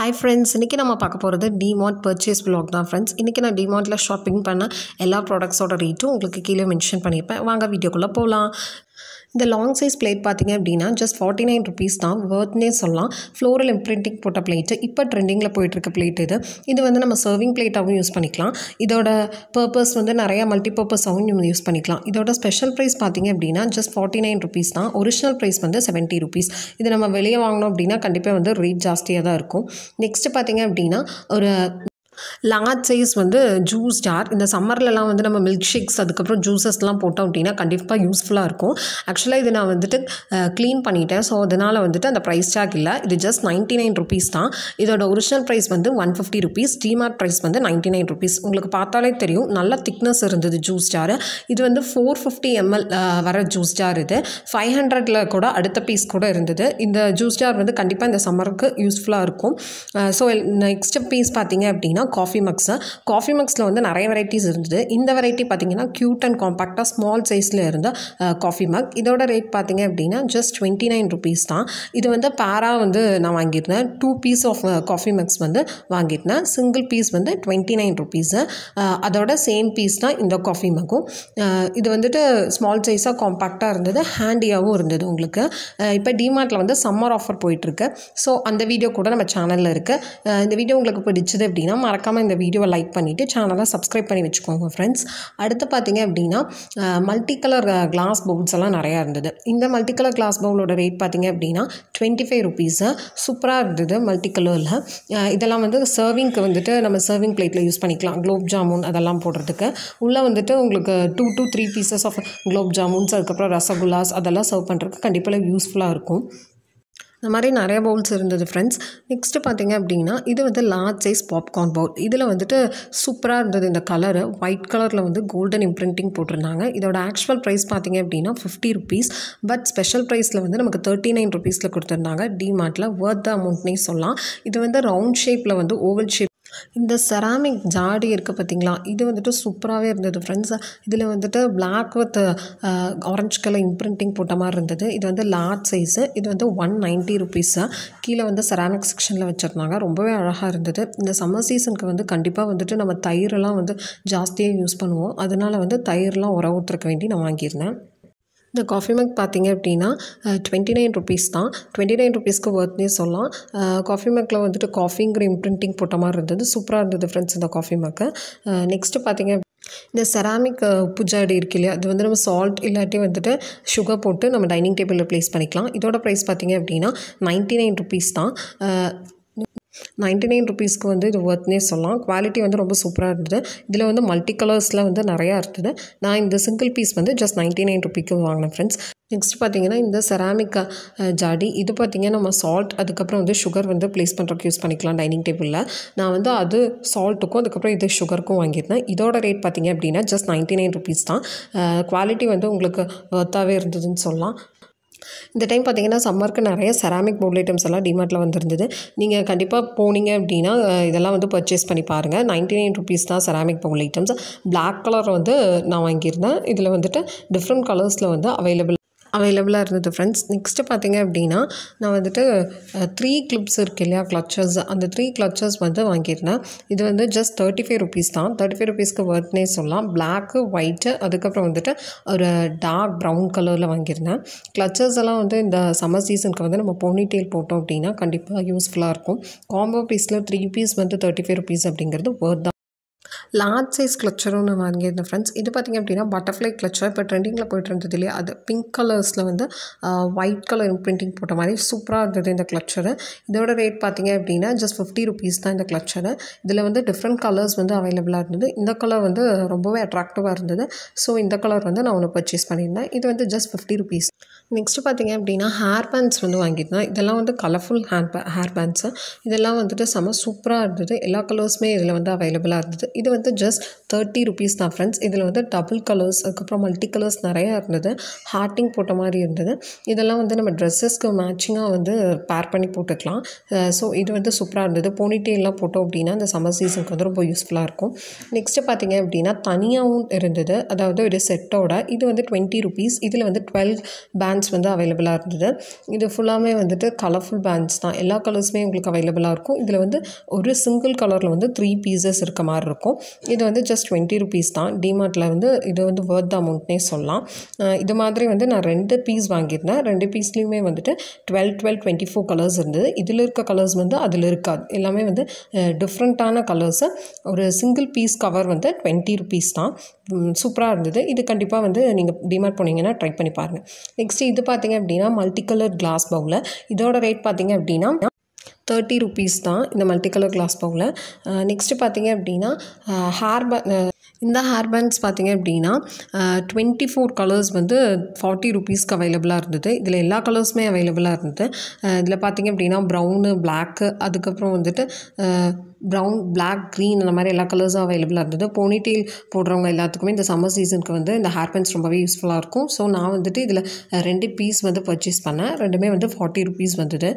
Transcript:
hi friends இன்றைக்கி நம்ம பார்க்க போகிறது டிமார்ட் பர்ச்சேஸ் பிளாக் தான் ஃப்ரெண்ட்ஸ் இன்றைக்கி நான் டிமார்ட்டில் ஷாப்பிங் பண்ண எல்லா ப்ராடக்ட்ஸோட ரேட்டும் உங்களுக்கு கீழே மென்ஷன் பண்ணியிருப்பேன் வாங்க வீடியோக்குள்ளே போகலாம் இந்த லாங் சைஸ் பிளேட் பார்த்திங்க அப்படின்னா ஜஸ்ட் ஃபார்ட்டி நைன் ருபீஸ் தான் வேர்த்னே சொல்லலாம் ஃப்ளோரல் இம்ப்ரிண்டிங் போட்ட பிளேட்டு இப்போ ட்ரெண்டிங்கில் போயிட்டுருக்க பிளேட் இது இது வந்து நம்ம சர்விங் பிளேட்டாகவும் யூஸ் பண்ணிக்கலாம் இதோட பர்பஸ் வந்து நிறையா மல்டி பர்பஸாகவும் நம்ம யூஸ் பண்ணிக்கலாம் இதோட ஸ்பெஷல் ப்ரைஸ் பார்த்திங்க அப்படின்னா ஜஸ்ட் ஃபார்ட்டி நைன் ருபீஸ் தான் ஒரிஜினல் ப்ரைஸ் வந்து செவன்ட்டி ருபீஸ் இது நம்ம வெளியே வாங்கினோம் அப்படின்னா கண்டிப்பாக வந்து ரேட் ஜாஸ்தியாக தான் இருக்கும் நெக்ஸ்ட்டு பார்த்திங்க அப்படின்னா ஒரு லார்ஜ் சைஸ் வந்து ஜூஸ் ஜார் இந்த சம்மர்லலாம் வந்து நம்ம மில்க் ஷேக்ஸ் அதுக்கப்புறம் ஜூஸஸ்லாம் போட்டோம் அப்படின்னா கண்டிப்பாக யூஸ்ஃபுல்லாக இருக்கும் ஆக்சுவலாக இது நான் வந்துட்டு க்ளீன் பண்ணிட்டேன் ஸோ அதனால் வந்துட்டு அந்த ப்ரைஸ் டேக் இல்லை இது ஜஸ்ட் நைன்ட்டி நைன் ருபீஸ் தான் இதோட ஒரிஜினல் ப்ரைஸ் வந்து one fifty rupees DMart price வந்து நைன்ட்டி நைன் ருபீஸ் உங்களுக்கு பார்த்தாலே தெரியும் நல்ல திக்னஸ் இருந்தது ஜூஸ் ஜார் இது வந்து ஃபோர் ஃபிஃப்டி எம்எல் வர ஜூஸ் ஜார் இது ஃபைவ் ஹண்ட்ரடில் கூட அடுத்த பீஸ் கூட இருந்தது இந்த ஜூஸ் ஜார் வந்து கண்டிப்பாக இந்த சம்மருக்கு யூஸ்ஃபுல்லாக இருக்கும் ஸோ நெக்ஸ்ட் பீஸ் பார்த்தீங்க அப்படின்னா காஃபி மக்ஸு காஃபி மக்ஸில் வந்து நிறைய வெரைட்டிஸ் இருந்தது இந்த வெரைட்டி பார்த்தீங்கன்னா க்யூட் அண்ட் காம்பாக்டாக ஸ்மால் சைஸில் இருந்த காஃபி மக் இதோட ரேட் பார்த்திங்க அப்படின்னா ஜஸ்ட் டுவெண்ட்டி நைன் ருபீஸ் தான் இது வந்து பேரா வந்து நான் வாங்கியிருந்தேன் two piece of coffee mugs வந்து வாங்கியிருந்தேன் சிங்கிள் பீஸ் வந்து டுவெண்ட்டி நைன் ருபீஸு அதோட சேம் பீஸ் தான் இந்த காஃபி மக்கும் இது வந்துட்டு ஸ்மால் சைஸாக காம்பாக்டாக இருந்தது ஹேண்டியாகவும் இருந்தது உங்களுக்கு இப்போ டிமார்ட்டில் வந்து சம்மர் ஆஃபர் போயிட்டுருக்கு ஸோ அந்த வீடியோ கூட நம்ம சேனலில் இருக்குது இந்த வீடியோ உங்களுக்கு பிடிச்சது அப்படின்னா மறக்க மறக்காமல் இந்த வீடியோவை லைக் பண்ணிவிட்டு சேனலை சப்ஸ்கிரைப் பண்ணி வச்சுக்கோங்க ஃப்ரெண்ட்ஸ் அடுத்து பார்த்திங்க அப்படின்னா மல்டி கலர் கிளாஸ் பவுல்ஸ் எல்லாம் நிறையா இருந்தது இந்த மல்டி கலர் கிளாஸ் பவுலோட ரேட் பார்த்திங்க அப்படின்னா டுவெண்ட்டி ஃபைவ் ருபீஸு சூப்பராக இருந்தது மல்டி கலரில் இதெல்லாம் வந்து சர்விங்க்கு வந்துட்டு நம்ம சர்விங் பிளேட்டில் யூஸ் பண்ணிக்கலாம் குலோப் ஜாமுன் அதெல்லாம் போடுறதுக்கு உள்ளே வந்துட்டு உங்களுக்கு two two three pieces of gulab jamuns அதுக்கப்புறம் ரசகுல்லாஸ் அதெல்லாம் சர்வ் பண்ணுறதுக்கு கண்டிப்பாக யூஸ்ஃபுல்லாக இருக்கும் இந்த மாதிரி நிறைய பவுல்ஸ் இருந்தது ஃப்ரெண்ட்ஸ் நெக்ஸ்ட்டு பார்த்தீங்க அப்படின்னா இது வந்து லார்ஜ் சைஸ் பாப்கார்ன் பவுல் இதில் வந்துட்டு சூப்பராக இருந்தது இந்த கலரு ஒயிட் கலரில் வந்து கோல்டன் இம்ப்ரிண்டிங் போட்டிருந்தாங்க இதோட ஆக்சுவல் ப்ரைஸ் பார்த்தீங்க அப்படின்னா ஃபிஃப்டி ருபீஸ் பட் ஸ்பெஷல் ப்ரைஸில் வந்து நமக்கு தேர்ட்டி நைன் ருபீஸில் கொடுத்துருந்தாங்க டிமார்ட்டில் ஒர்த் த அமௌண்ட்னே சொல்லலாம் இது வந்து ரவுண்ட் ஷேப்பில் வந்து ஓவல் ஷேப் இந்த செராமிக் ஜாடி இருக்குது பார்த்திங்களா இது வந்துட்டு சூப்பராகவே இருந்தது ஃப்ரெண்ட்ஸ் இதில் வந்துட்டு black with orange colour imprinting போட்ட மாதிரி இருந்தது இது வந்து லார்ஜ் சைஸு இது வந்து ஒன் நைன்ட்டி ருபீஸாக கீழே வந்து செராமிக் செக்ஷனில் வச்சுருந்தாங்க ரொம்பவே அழகாக இருந்தது இந்த சம்மர் சீசனுக்கு வந்து கண்டிப்பாக வந்துட்டு நம்ம தயிரெல்லாம் வந்து ஜாஸ்தியாக யூஸ் பண்ணுவோம் அதனால் வந்து தயிர்லாம் உர ஊற்றுறக்க வேண்டி நான் வாங்கியிருந்தேன் இந்த காஃபி மக் பார்த்திங்க அப்படின்னா டுவெண்ட்டி நைன் ருபீஸ் தான் டுவெண்ட்டி நைன் ருபீஸ்க்கு ஒர்த்னே சொல்லலாம் காஃபி மக்கில் வந்துட்டு காஃபிங்கிற இம்ப்ரிண்டிங் போட்ட மாதிரி இருந்தது சூப்பராக இருந்தது ஃப்ரெண்ட்ஸ் இந்த காஃபி மக்கு நெக்ஸ்ட்டு பார்த்திங்க இந்த செராமிக் புஜாடி இருக்கு இல்லையா அது வந்து நம்ம சால்ட் இல்லாட்டி வந்துட்டு சுகர் போட்டு நம்ம டைனிங் டேபிளில் ப்ளேஸ் பண்ணிக்கலாம் இதோட ப்ரைஸ் பார்த்திங்க அப்படின்னா நைன்ட்டி நைன் ருபீஸ் தான் நைன்டி நைன் ருபீஸ்க்கு வந்து இது ஒர்த்னே சொல்லலாம் குவாலிட்டி வந்து ரொம்ப சூப்பராக இருந்தது இதில் வந்து மல்டி கலர்ஸில் வந்து நிறையா இருந்தது நான் இந்த சிங்கிள் பீஸ் வந்து ஜஸ்ட் நைன்டி நைன் ருபீக்கு வாங்கினேன் ஃப்ரெண்ட்ஸ் நெக்ஸ்ட் பார்த்தீங்கன்னா இந்த செராமிக் ஜாடி இது பார்த்திங்கன்னா நம்ம சால்ட் அதுக்கப்புறம் வந்து சுகர் வந்து ப்ளேஸ் பண்ணுறதுக்கு யூஸ் பண்ணிக்கலாம் டைனிங் டேபிளில் நான் வந்து அது சால்ட்டுக்கும் அதுக்கப்புறம் இது சுகருக்கும் வாங்கியிருந்தேன் இதோட ரேட் பார்த்திங்க அப்படின்னா ஜஸ்ட் நைன்ட்டி நைன் ருபீஸ் தான் குவாலிட்டி வந்து உங்களுக்கு ஒர்த்தாகவே இருந்ததுன்னு சொல்லலாம் இந்த டைம் பார்த்திங்கன்னா சம்மருக்கு நிறைய செராமிக் பொருள் ஐட்டம்ஸ் எல்லாம் டிமார்ட்டில் வந்துருந்தது நீங்கள் கண்டிப்பாக போனீங்க அப்படின்னா இதெல்லாம் வந்து பர்ச்சேஸ் பண்ணி பாருங்கள் நைன்டி நைன் ருபீஸ் தான் செராமிக் பொருள் ஐட்டம்ஸ் பிளாக் கலர் வந்து நான் வாங்கியிருந்தேன் இதில் வந்துட்டு டிஃப்ரெண்ட் கலர்ஸில் வந்து அவைலபிள் அவைலபிளாக இருந்தது ஃப்ரெண்ட்ஸ் நெக்ஸ்ட்டு பார்த்திங்க அப்படின்னா நான் வந்துட்டு த்ரீ கிளிப்ஸ் இருக்குது இல்லையா கிளச்சர்ஸ் அந்த த்ரீ கிளச்சர்ஸ் வந்து வாங்கியிருந்தேன் இது வந்து ஜஸ்ட் தேர்ட்டி ஃபைவ் ருபீஸ் தான் தேர்ட்டி ஃபைவ் ருபீஸ்க்கு ஒர்க்னே சொல்லலாம் பிளாக்கு ஒயிட்டு அதுக்கப்புறம் வந்துட்டு ஒரு டார்க் ப்ரௌன் கலரில் வாங்கியிருந்தேன் கிளச்சர்ஸ் எல்லாம் வந்து இந்த சம்மர் சீசனுக்கு வந்து நம்ம போனிடெயில் போட்டோம் அப்படின்னா கண்டிப்பாக யூஸ்ஃபுல்லாக இருக்கும் காம்போ பீஸில் த்ரீ பீஸ் வந்து தேர்ட்டி ஃபைவ் ருபீஸ் அப்படிங்கிறது ஒர்த் லார்ஜ் சைஸ் கிளச்சரும் நான் வாங்கியிருந்தேன் ஃப்ரெண்ட்ஸ் இது பார்த்திங்க அப்படின்னா பட்டர்ஃப்ளை கிளச்சர் இப்போ ட்ரெண்டிங்கில் போயிட்டு இருந்தது இல்லையா அது பிங்க் கலர்ஸில் வந்து ஒயிட் கலர் பிரிண்டிங் போட்ட மாதிரி சூப்பராக இருந்தது இந்த கிளச்சரு இதோட ரேட் பார்த்திங்க அப்படின்னா ஜஸ்ட் ஃபிஃப்டி ருபீஸ் தான் இந்த கிளச்சரு இதில் வந்து டிஃப்ரெண்ட் கலர்ஸ் வந்து அவைலபிளாக இருந்தது இந்த கலர் வந்து ரொம்பவே அட்ராக்டிவாக இருந்தது ஸோ இந்த கலர் வந்து நான் ஒன்று பர்ச்சேஸ் பண்ணியிருந்தேன் இது வந்து ஜஸ்ட் ஃபிஃப்டி ருபீஸ் நெக்ஸ்ட்டு பார்த்திங்க அப்படின்னா ஹேர் பேண்ட்ஸ் வந்து வாங்கியிருந்தேன் இதெல்லாம் வந்து கலர்ஃபுல் ஹேர் ஹேர் பேண்ட்ஸு இதெல்லாம் வந்துட்டு செம சூப்பராக இருந்தது எல்லா கலர்ஸுமே இதில் வந்து அவைலபிளாக இருந்தது இது வந்து வந்து ஜஸ்ட் தேர்ட்டி ருபீஸ் தான் ஃப்ரெண்ட்ஸ் இதில் வந்து டபுள் கலர்ஸ் அதுக்கப்புறம் மல்டி கலர்ஸ் நிறையா இருந்தது ஹார்ட்டிங் போட்ட மாதிரி இருந்தது இதெல்லாம் வந்து நம்ம ட்ரெஸ்ஸஸ்க்கு மேட்சிங்காக வந்து பேர் பண்ணி போட்டுக்கலாம் ஸோ இது வந்து சூப்பராக இருந்தது போனிட்டேலாம் போட்டோம் அப்படின்னா அந்த சம்மர் சீசனுக்கு வந்து ரொம்ப யூஸ்ஃபுல்லாக இருக்கும் நெக்ஸ்ட்டு பார்த்திங்க அப்படின்னா தனியாகவும் இருந்தது அதாவது ஒரு செட்டோட இது வந்து டுவெண்ட்டி ருபீஸ் இதில் வந்து டுவெல் பேண்ட்ஸ் வந்து அவைலபிளாக இருந்தது இது ஃபுல்லாகவே வந்துட்டு கலர்ஃபுல் பேண்ட்ஸ் தான் எல்லா கலர்ஸுமே உங்களுக்கு அவைலபிளாக இருக்கும் இதில் வந்து ஒரு சிங்கிள் கலரில் வந்து த்ரீ பீசஸ் இருக்க மாதிரி இருக்கும் இது வந்து ஜஸ்ட் டுவெண்ட்டி ருபீஸ் தான் டிமார்ட்டில் வந்து இது வந்து வேர்த் அமௌண்ட்னே சொல்லலாம் இது மாதிரி வந்து நான் ரெண்டு பீஸ் வாங்கியிருந்தேன் ரெண்டு பீஸ்லேயுமே வந்துட்டு twelve twelve twenty four colours இருந்தது இதில் இருக்க கலர்ஸ் வந்து அதில் இருக்காது எல்லாமே வந்து டிஃப்ரெண்ட்டான கலர்ஸு ஒரு சிங்கிள் பீஸ் கவர் வந்து டுவெண்ட்டி ருபீஸ் தான் சூப்பராக இருந்தது இது கண்டிப்பாக வந்து நீங்கள் டிமார்ட் போனீங்கன்னா ட்ரை பண்ணி பாருங்கள் நெக்ஸ்ட் இது பார்த்தீங்க அப்படின்னா மல்டி கலர் கிளாஸ் பவுலில் இதோட ரேட் பார்த்தீங்க அப்படின்னா தேர்ட்டி ருபீஸ் தான் இந்த மல்டி கலர் கிளாஸ் பவுனில் நெக்ஸ்ட்டு பார்த்தீங்க அப்படின்னா ஹேர் இந்த ஹேர் பேண்ட்ஸ் பார்த்திங்க அப்படின்னா டுவெண்ட்டி ஃபோர் கலர்ஸ் வந்து ஃபார்ட்டி ருபீஸ்க்கு அவைலபிளாக இருந்தது இதில் எல்லா கலர்ஸுமே அவைலபிளாக இருந்தது இதில் பார்த்தீங்க அப்படின்னா ப்ரௌனு பிளாக்கு அதுக்கப்புறம் வந்துட்டு ப்ரௌன் பிளாக் க்ரீன் அந்த மாதிரி எல்லா கலர்ஸும் அவைலபிளாக இருந்தது போனிடெயில் போடுறவங்க எல்லாத்துக்குமே இந்த சம்மர் சீசனுக்கு வந்து இந்த ஹேர் பேண்ட்ஸ் ரொம்பவே யூஸ்ஃபுல்லாக இருக்கும் ஸோ நான் வந்துட்டு இதில் ரெண்டு பீஸ் வந்து பர்ச்சேஸ் பண்ணேன் ரெண்டுமே வந்து ஃபார்ட்டி ருபீஸ் வந்தது